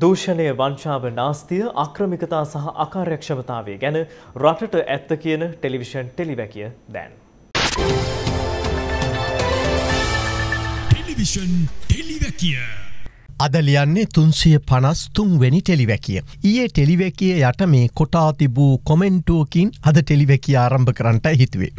දූෂණය වංචාව නාස්තිය අක්‍රමිකතා සහ අකාර්යක්ෂමතාවේ ගැන රටට ඇත්ත කියන ටෙලිවිෂන් ටෙලිවැකිය දැන්. ටෙලිවිෂන් ටෙලිවැකිය. අද ලියන්නේ තුන්සිය පනස් තුන්වැනි ටෙලිවැකිය. ඊයේ ටෙලිවැකිය යට මේ කොටා තිබූ කොමෙන්ටුවකින් අද ටෙලිවැකිය ආරම්භ කරන්නට හිතුවේ.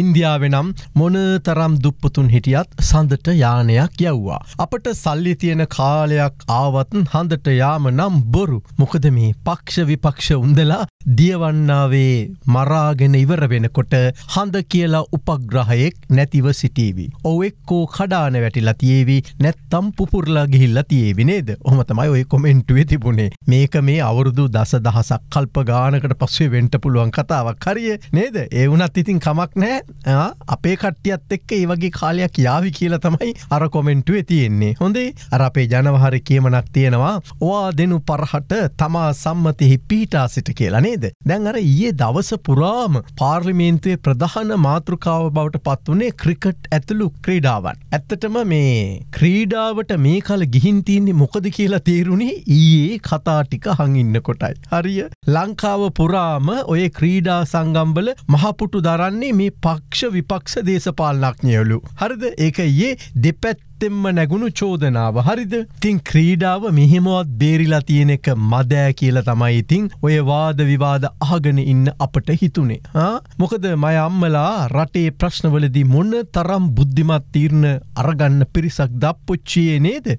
ඉන්දියාවෙනම් මොන තරම් දුප්පතුන් හිටියත් සඳට යානයක් යව්වා. අපට සල්ලි තියෙන කාලයක් ආවත් හඳට යාම නම් බොරු මොකද මේ පක්ෂ විපක්ෂ උන්දලා දියවන්නාවේ මරාගෙන ඉවර වෙනකොට හඳ කියලා උපග්‍රහයෙක් නැතිව සිටීවි. ඔව එක්කෝ කඩාන වැටිලා තියේවි නැත්තම් පුපුරලා ගිහිල්ලා තියේවි නේද ඔහම තමයි ඔය කොමෙන්ටුවේ තිබුණේ මේක මේ අවුරුදු දස දහසක් කල්ප ගානකට පස්සේ වෙන්ට පුළුවන් කතාවක් හරිය නේද ඒ වුණත් ඉතින් කමක් නෑ අපේ කට්ටියත් එක්ක ඒ වගේ කාලයක් යාවි කියලා තමයි අර කොමෙන්ටුවේ තියෙන්නේ හොඳේ අර අපේ ජනවහරි කියමනක් තියෙනවා වා දෙනු පරහට තමා සම්මතිහි පිහිටා සිට කියලා නේද දැන් අර ඒ දවස පුරාම පාර්ලිමේන්තුවේ ප්‍රධාන මාතෘකාව බවට පත් වනේ ක්‍රිකට් ඇතුළු ක්‍රීඩාවන් ඇත්තටම මේ ක්‍රීඩාවට මේ කල ගිහින්තින්නේ මොකද කියලා තේරුණේ ඊයේ කතා ටික හඟඉන්න කොටයි හරිය ලංකාව පුරාම ඔය ක්‍රීඩා සංගම්බල මහපුටු දරන්නේ මේ පා පක්ෂ විපක්ෂ දේශපාලනඥයලු. හරිද? ඒක ඊයේ දෙපැත්ත පැත්තෙම්ම නැගුණු චෝදනාව හරිද තින් ක්‍රීඩාව මෙහෙමවත් බේරිලා තියෙන එක මදෑ කියලා තමයි ඉතිං ඔය වාද විවාද අහගෙන ඉන්න අපට හිතුනේ මොකද මය අම්මලා රටේ ප්‍රශ්නවලදී මොන්න තරම් බුද්ධිමත් තීරණ අරගන්න පිරිසක් දප්පුච්චියේ නේද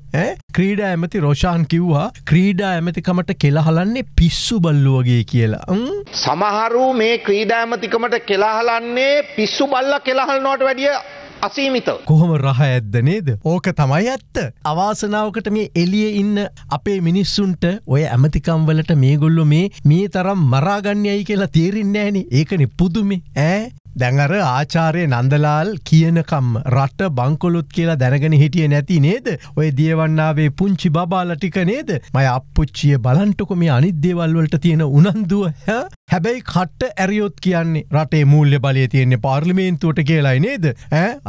ක්‍රීඩ ඇමති රෝෂාන් කිව්වා ක්‍රීඩා ඇමතිකමට කෙලහලන්නේ පිස්සු බල්ලුවගේ කියලා සමහරු මේ ක්‍රීඩා ඇමතිකමට කෙලාහලන්නේ පිස්සු බල්ල කෙලහල්නොට වැඩිය අසීමිත. කොහොම රහ ඇද්ද නේද ඕක තමයි ඇත්ත. අවාසනාවකට මේ එලිය ඉන්න අපේ මිනිස්සුන්ට ඔය ඇමතිකම්වලට මේගොල්ලො මේ මේ තරම් මරාගන්නයයි කියලා තේරෙන්නෑනි ඒකනි පුදුමි ඇ. දැඟර ආචාරය නන්දලාල් කියනකම් රට්ට බංකොලොත් කියලා දැනගෙන හිටිය නැති නේද ඔය දියවන්නාවේ පුංචි බාල ටික නේද මය අපපුච්චිය බලන්ටකොම මේ අනිද්‍යවල්වලට තියෙන උනන්දුව හ හැබැයි කට්ට ඇරියොත් කියන්නේ රටේ මුූල්්‍ය බලය තියන්නේ පාර්ලිමේන්තුවට කියලායි නේද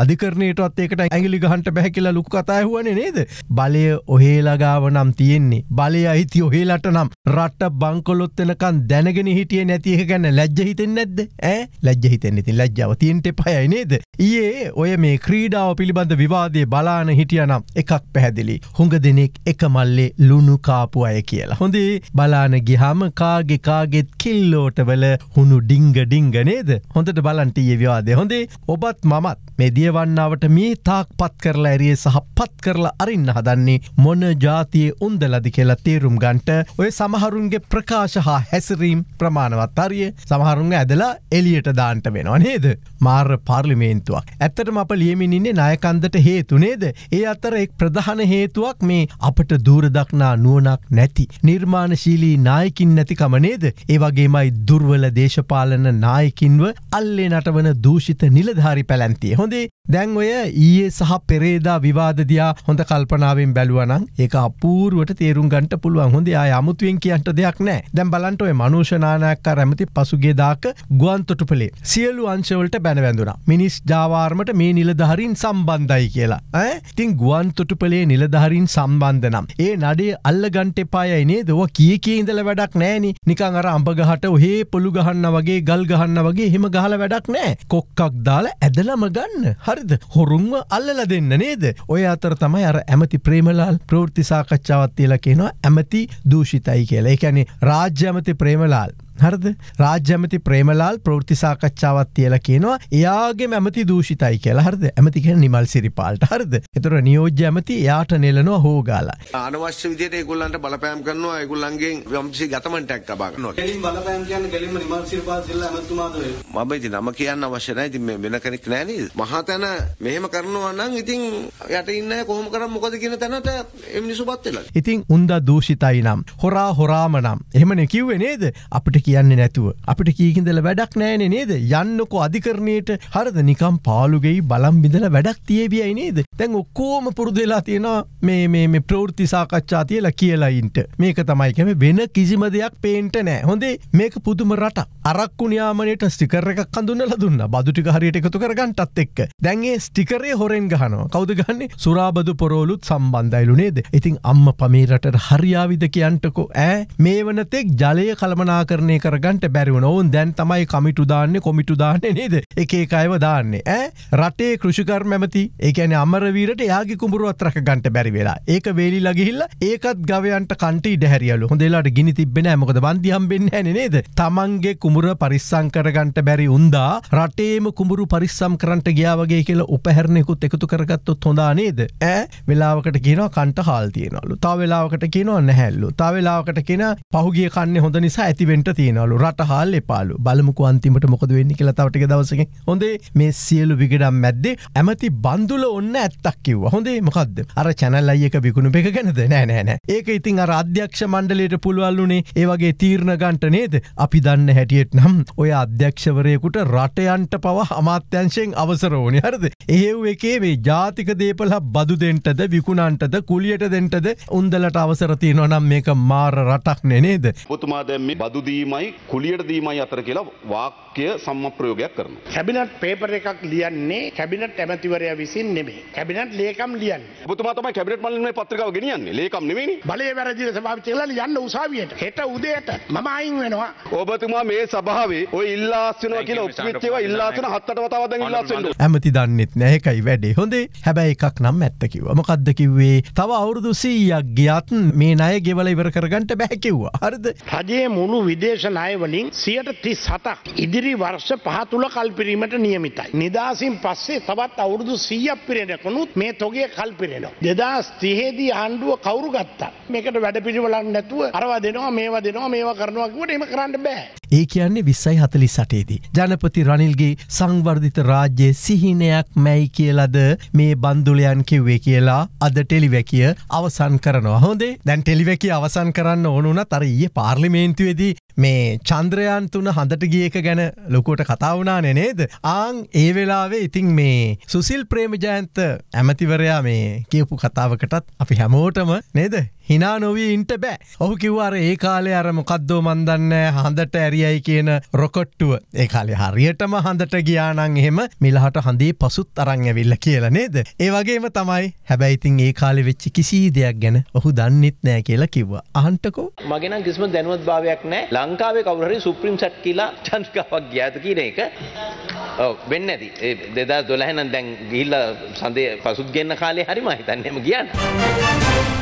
අධිකරණයටත් ඒකට ඇගිලි ගහන්ට බැහැ කියලා ලුක් කතායහුවන නේද බලය ඔහේලගාව නම් තියෙන්නේ බලය අහිති ඔහේලට නම් රට්ට බංකොලොත්තනකන් දැනගෙන හිටිය නැතිහ ගැන්න ලැජ්ජහිතෙන් නැද්ද ඇ ලැජ්ජහිතෙන් ඉති ලැජ්ජාව තියන්ට පයයි නේද ඒ ඔය මේ ක්‍රීඩාව පිළිබඳ විවාදය බලාන හිටියනම් එකක් පැහැදිලි හුඟ දෙනෙක් එක මල්ලේ ලුණු කාපු අය කියලා හොඳේ බලාන ගිහාම කාගෙකාගෙත් කිල්ලෝ සෝටවල හුණු ඩිංග ඩිංගනේද හොඳට බලන්ටයේ විවාදය හොඳේ ඔබත් මමත් මේ දියවන්නාවට මේ තාක් පත් කරලා ඇරිය සහ පත් කරලා අරින්න හදන්නේ මොන ජාතිය උන්දලදි කියලා තේරුම් ගන්ට ඔය සමහරුන්ගේ ප්‍රකාශ හා හැසිරීම් ප්‍රමාණවත් අරිය සමහරුන් ඇදලා එලියට දාන්ට වෙනවා නේද මාර්ර පාර්ලිමේන්තුවක් ඇත්තටම අප ලියමිනින්නේ නයකන්දට හේතුනේද ඒ අතර එක් ප්‍රධාන හේතුවක් මේ අපට දූරදක්නා නුවනක් නැති නිර්මාණශීලී නායකින් නැතිකමනේද ඒවගේමයි දුර්වල දේශපාලන නායකින්ව අල්ලේ නටවන දූෂිත නිලධාරි පැලැන්තිය. හොඳේ දැන් ඔය ඊයේ සහ පෙරේදා විවාදදයා හොඳ කල්පනාවෙන් බැලුවනං ඒක අපූරුවට තේරුම් ගන්ට පුළුවන් හොඳ යා අමුතුවෙන් කියන්ට දෙයක් නෑ දැම් බලන්ට ඔය මනුෂනානයක්ක රැමති පසුගේදාක ගුවන්තොටු පළේ සියලු අංශවලට බැනවැඳුන. මිනිස් ජාවාර්මට මේ නිලධහරින් සම්බන්ධයි කියලා. ඇ තින් ගුවන්තොටු පළේ නිලධහරින් සම්බන්ධනම්. ඒ නඩේ අල්ල ගන්ට පායයි නේදව කිය කිය ඉඳල වැඩක් නෑනි නිකං අර අම්ඹගහට ඔහ වගේ පොළු ගහන්න වගේ ගල් ගහන්න වගේ හෙම ගහල වැඩක් නෑ කොක්කක් දාල ඇදලම ගන්න හරිද හොරුන්ව අල්ලල දෙන්න නේද ඔය අතර තමයි අර ඇමති ප්‍රේමලාල් ප්‍රෘතිසාකච්ඡාවත්තියලකේනවා ඇමති දූෂිතයි කියලා එකැනේ රාජ්‍යමති ප්‍රේමලාල් හරද රාජ්‍යමති ප්‍රේමලාල් ප්‍රෘති සාකච්ඡාවත් තියල කියනවා එයාගේ මැමති දූෂිතයි කියලා හරද ඇමතික නිමල් සිරිපාල්ට හරද එතුර නියෝජ්‍ය ඇමති යාට නෙලනවා හෝගාලා අනවශ්‍ය විදියට ඒගොල්ලන්ට බලපෑම් කරනවා ඒගොල්ලන්ගේ යම්සි ගතමන්ටක් ලබා ගන්නවා කෙලින් බලපෑම් කියන්නේ කෙලින්ම නිමල් සිරිපාල් සිල්ලා ඇමතුමාද මම ඉතින් නම කියන්න අවශ්‍ය නැහැ ඉතින් මේ වෙන කෙනෙක් නැහැ නේද මහතන මෙහෙම කරනවා නම් ඉතින් යට ඉන්න කොහොම කරම් මොකද කියන තැනට එමිනිසුපත් වෙලා ඉතින් උන්ද දූෂිතයි නම් හොරා හොරාම නම් එහෙම නෙකිව්වේ නේද අපිට කියන්නේ නැතුව. අපිට කීහිදල වැඩක් නෑන නේද යන්නකො අධිකරණයට හරද නිකම් පාලුගෙයි බලම්බිඳල වැඩක් තියබියයි නේද. තැන් ඔක්කෝම පුරුදවෙලා තියෙනවා මේ මේ ප්‍රෘති සාකච්ඡා තියලා කියලයින්ට මේක තමයිකැම වෙන කිසිම දෙයක් පේන්ට නෑ හොඳේ මේක පුදුම රට අරක්කු යාමනයට ස්ටිකර එකක් කඳුන්නල දුන්න බදුටි හරියට එකතු කරගන්නටත් එක් දැන්ගේ ස්ටිකරේ හොරෙන් ගහනවා කවද ගන්නේ සුරාබදු පොරෝලුත් සම්බන්ධයිලු නේද ඉතින් අම්ම පමේරට හරියාවිද කියන්ටකෝ ඇ මේ වනතෙක් ජලය කළමනා කරණය පාලනය කරගන්නට බැරිවන ඔවන් දැන් තමයි කමිටු දාන්න කොමිටු දාන්න නේද එකඒ අයව දාන්නේ ඇ රටේ කෘෂිකර් මැමති ඒකන අමරවීරට යාගේ කුඹරුවත් රක ගන්ට බැරි වෙලා ඒක වේලි ලගහිල්ල ඒකත් ගවයන්ට කන්ට ඩැරියලු හොඳේලාට ගිනි තිබෙන මොකද බන්දියම් වෙන්න නේද තමන්ගේ කුමර පරිස්සං කරගන්ට බැරි උන්දා රටේම කුඹරු පරිස්සම් කරට ගියාවගේ කියල උපහැරණයකුත් එකතු කරගත්තුත් හොඳා නේද ඇ වෙලාවකට කියන කන්ට හාල්තියනලු තා වෙලාවකට කියනවා නැහැල්ලු තා වෙලාවකට කියෙන පහුගේ කන්න හොඳ නිසා ඇතිවෙන්ට තිය කියනවලු රටහල් එපාලු බලමුක අන්තිමට මොකද වෙන්න කියලා තවටික දවසක හොඳේ මේ සියලු විගඩම් මැද්දේ ඇමති බන්දුල ඔන්න ඇත්තක් කිව් හොඳේ මොකක්ද අර චැනල් අයක විකුණු එක ගැනද නෑනෑන ඒක ඉතින් අර අධ්‍යක්ෂ මණ්ඩලයට පුළුවල්ලුනේ ඒවගේ තීරණ ගන්ට නේද අපි දන්න හැටියට නම් ඔය අධ්‍යක්ෂවරයකුට රටයන්ට පව අමාත්‍යංශයෙන් අවසරෝනි හරද ඒව් එකේ මේ ජාතික දේපල බදු දෙෙන්ටද විකුණන්ටද කුලියට දෙෙන්ටද උන්දලට අවසරතියනවා නම් මේක මාර රටක් නෙනේද. පුතුමාද බදුදීම දීමයි කුලියට දීමයි අතර කියලා වාක්‍ය සම්මප්‍රයෝගයක් කරනවා. කැබිනට් පේපර් එකක් ලියන්නේ කැබිනට් ඇමතිවරයා විසින් නෙමෙයි. කැබිනට් ලේකම් ලියන්නේ. ඔබතුමා තමයි කැබිනට් මණ්ඩලයේ පත්‍රිකාව ගෙනියන්නේ. ලේකම් නෙමෙයිනේ. බලයේ වැරදිලා සභාපති කියලා ලියන්න උසාවියට. හෙට උදේට මම අයින් වෙනවා. ඔබතුමා මේ සභාවේ ඔය ඉල්ලාස් වෙනවා කියලා ඔප්පිච්ච ඒවා ඉල්ලාස් වෙන හත් අට වතාවක් දැන් ඉල්ලාස් වෙනවා. ඇමති දන්නෙත් නැහැ එකයි වැඩේ. හොඳේ. හැබැයි එකක් නම් ඇත්ත කිව්වා. මොකද්ද කිව්වේ? තව අවුරුදු 100ක් ගියත් මේ ණය ගෙවලා ඉවර කරගන්න බෑ කිව්වා. හරිද? රජයේ මුළු විදේශ ණයවලින් සියයට තිස් හතක් ඉදිරි වර්ෂ පහ තුළ කල්පිරීමට නියමිතයි. නිදහසින් පස්සේ තවත් අවුරුදු සීයක් පිරෙනකුණුත් මේ තොගේ කල්පිරෙනවා. දෙදස් තිහේදී ආණ්ඩුව කවුරු ගත්තා. මේකට වැඩ පිළිවලන්න නැතුව අරවා දෙනවා මේවා දෙනවා මේවා කරනවාකුවට එම කරන්න බෑ. ඒ කියන්නේ විස්සයි හතලි සටේදී. ජනපති රනිල්ගේ සංවර්ධිත රාජ්‍ය සිහිනයක් මැයි කියලද මේ බන්දුලයන් කිව්වේ කියලා අද ටෙලිවැකිය අවසන් කරනවා හොදේ දැන් ටෙලිවැකි අවසන් කරන්න ඕනුන තරයේ පාර්ලිමේන්තුවේදී මේ චන්ද්‍රයන් තුන හඳට ගියක ගැන ලොකුට කතාවනා නනේද. ආං ඒ වෙලාවේ ඉතිං මේ සුසිල් ප්‍රේමජයන්ත ඇමතිවරයා මේ කියපු කතාවකටත් අපි හැමෝටම නේද හිනා නොවී ඉන්ට බෑ ඔහු කිව්වාර ඒ කාලේ අරම කද්දෝ මන්දන්න හඳට ඇරියයි කියන රොකොට්ටුව ඒ කාලේ හරියටම හඳට ගියානං එහෙම මිලහට හඳේ පසුත් අරං ඇවිල්ල කියලා නේද ඒ වගේම තමයි හැබැයිතින් ඒ කාලෙ වෙච්චි කිසි දෙයක් ගැන ඔහු දන්නෙත් නෑ කියලා කිව්වා අහන්ටකෝ මගෙන කිසිම දැනුවත් භාවයක් නෑ ලංකාවේ කවුරහරි සුප්‍රීම් සැට් කියලා චන්කාවක් ග්‍යාත කියන එක වෙන්න ඇති ඒ දෙදා දොලහනන් දැන් ගිල්ල සඳේ පසුත් ගන්න කාලේ හරිම හිතන්නම කියන්න.